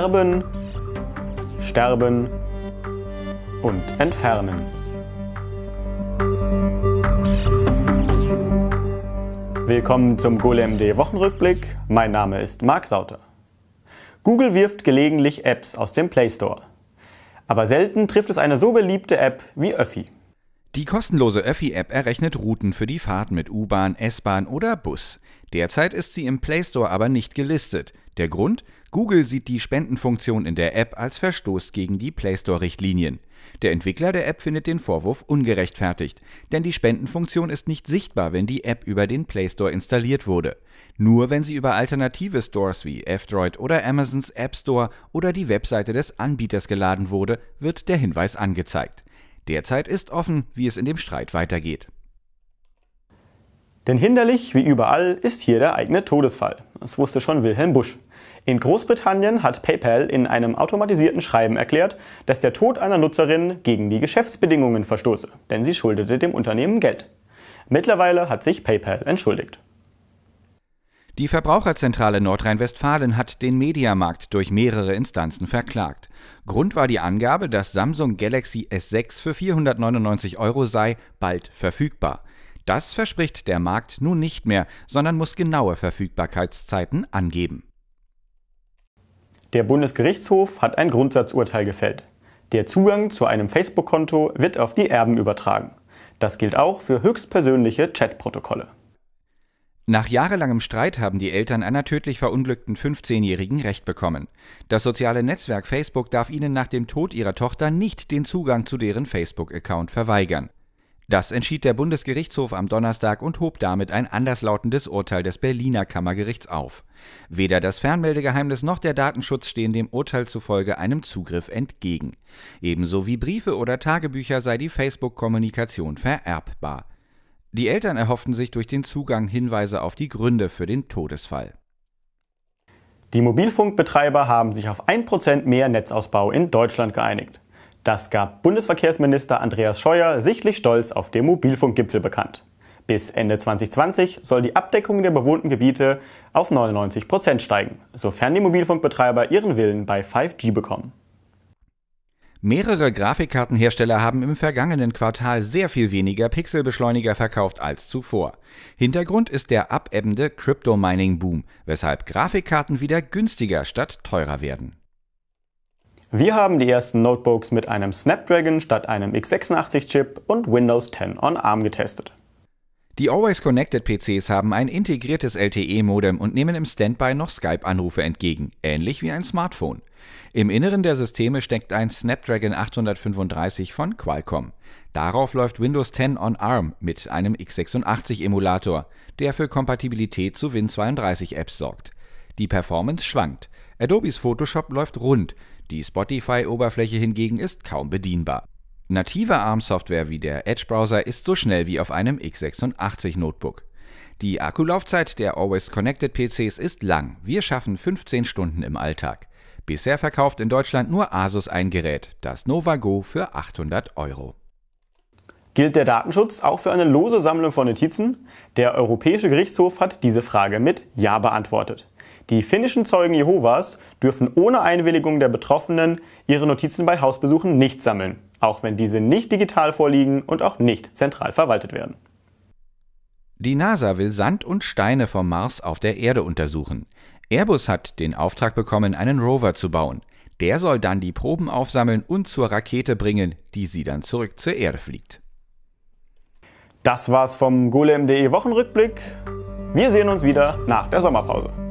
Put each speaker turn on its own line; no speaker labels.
Erben, Sterben und Entfernen. Willkommen zum GolemD Wochenrückblick. Mein Name ist Marc Sauter. Google wirft gelegentlich Apps aus dem Play Store.
Aber selten trifft es eine so beliebte App wie Öffi. Die kostenlose Öffi-App errechnet Routen für die Fahrt mit U-Bahn, S-Bahn oder Bus. Derzeit ist sie im Play Store aber nicht gelistet. Der Grund? Google sieht die Spendenfunktion in der App als Verstoß gegen die Play Store-Richtlinien. Der Entwickler der App findet den Vorwurf ungerechtfertigt, denn die Spendenfunktion ist nicht sichtbar, wenn die App über den Play Store installiert wurde. Nur wenn sie über alternative Stores wie F-Droid oder Amazons App Store oder die Webseite des Anbieters geladen wurde, wird der Hinweis angezeigt. Derzeit ist offen, wie es in dem Streit weitergeht. Denn hinderlich, wie überall, ist hier der eigene Todesfall. Das wusste
schon Wilhelm Busch. In Großbritannien hat PayPal in einem automatisierten Schreiben erklärt, dass der Tod einer Nutzerin gegen die Geschäftsbedingungen verstoße, denn sie schuldete dem Unternehmen Geld. Mittlerweile hat sich PayPal entschuldigt.
Die Verbraucherzentrale Nordrhein-Westfalen hat den Mediamarkt durch mehrere Instanzen verklagt. Grund war die Angabe, dass Samsung Galaxy S6 für 499 Euro sei, bald verfügbar. Das verspricht der Markt nun nicht mehr, sondern muss genaue Verfügbarkeitszeiten angeben. Der
Bundesgerichtshof hat
ein Grundsatzurteil gefällt.
Der Zugang zu einem Facebook-Konto wird auf die Erben übertragen. Das gilt auch für höchstpersönliche Chatprotokolle.
Nach jahrelangem Streit haben die Eltern einer tödlich verunglückten 15-Jährigen Recht bekommen. Das soziale Netzwerk Facebook darf ihnen nach dem Tod ihrer Tochter nicht den Zugang zu deren Facebook-Account verweigern. Das entschied der Bundesgerichtshof am Donnerstag und hob damit ein anderslautendes Urteil des Berliner Kammergerichts auf. Weder das Fernmeldegeheimnis noch der Datenschutz stehen dem Urteil zufolge einem Zugriff entgegen. Ebenso wie Briefe oder Tagebücher sei die Facebook-Kommunikation vererbbar. Die Eltern erhofften sich durch den Zugang Hinweise auf die Gründe für den Todesfall. Die Mobilfunkbetreiber haben sich auf 1% mehr Netzausbau in Deutschland geeinigt.
Das gab Bundesverkehrsminister Andreas Scheuer sichtlich stolz auf dem Mobilfunkgipfel bekannt. Bis Ende 2020 soll die Abdeckung der bewohnten Gebiete auf 99 Prozent
steigen, sofern die Mobilfunkbetreiber ihren Willen bei 5G bekommen. Mehrere Grafikkartenhersteller haben im vergangenen Quartal sehr viel weniger Pixelbeschleuniger verkauft als zuvor. Hintergrund ist der abebbende Crypto-Mining-Boom, weshalb Grafikkarten wieder günstiger statt teurer werden. Wir haben die ersten
Notebooks mit einem Snapdragon statt einem x86-Chip und Windows 10 on ARM getestet.
Die Always Connected PCs haben ein integriertes LTE-Modem und nehmen im Standby noch Skype-Anrufe entgegen, ähnlich wie ein Smartphone. Im Inneren der Systeme steckt ein Snapdragon 835 von Qualcomm. Darauf läuft Windows 10 on ARM mit einem x86-Emulator, der für Kompatibilität zu Win32-Apps sorgt. Die Performance schwankt. Adobes Photoshop läuft rund, die Spotify-Oberfläche hingegen ist kaum bedienbar. Native ARM-Software wie der Edge-Browser ist so schnell wie auf einem x86-Notebook. Die Akkulaufzeit der Always Connected PCs ist lang. Wir schaffen 15 Stunden im Alltag. Bisher verkauft in Deutschland nur Asus ein Gerät, das Novago für 800 Euro. Gilt der Datenschutz auch für eine lose
Sammlung von Notizen? Der Europäische Gerichtshof hat diese Frage mit Ja beantwortet. Die finnischen Zeugen Jehovas dürfen ohne Einwilligung der Betroffenen ihre Notizen bei Hausbesuchen nicht sammeln, auch wenn diese nicht digital vorliegen und auch nicht zentral verwaltet werden.
Die NASA will Sand und Steine vom Mars auf der Erde untersuchen. Airbus hat den Auftrag bekommen, einen Rover zu bauen. Der soll dann die Proben aufsammeln und zur Rakete bringen, die sie dann zurück zur Erde fliegt. Das war's vom golem.de Wochenrückblick. Wir sehen uns wieder nach der Sommerpause.